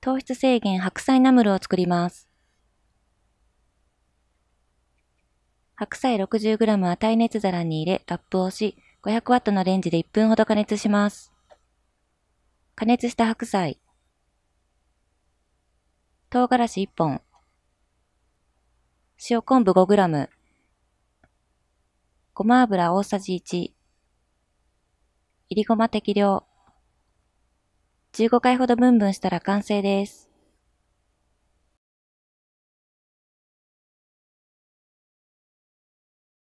糖質制限白菜ナムルを作ります。白菜 60g は耐熱皿に入れ、ラップをし、500W のレンジで1分ほど加熱します。加熱した白菜、唐辛子1本、塩昆布 5g、ごま油大さじ1、いりごま適量、15回ほどブンブンしたら完成です。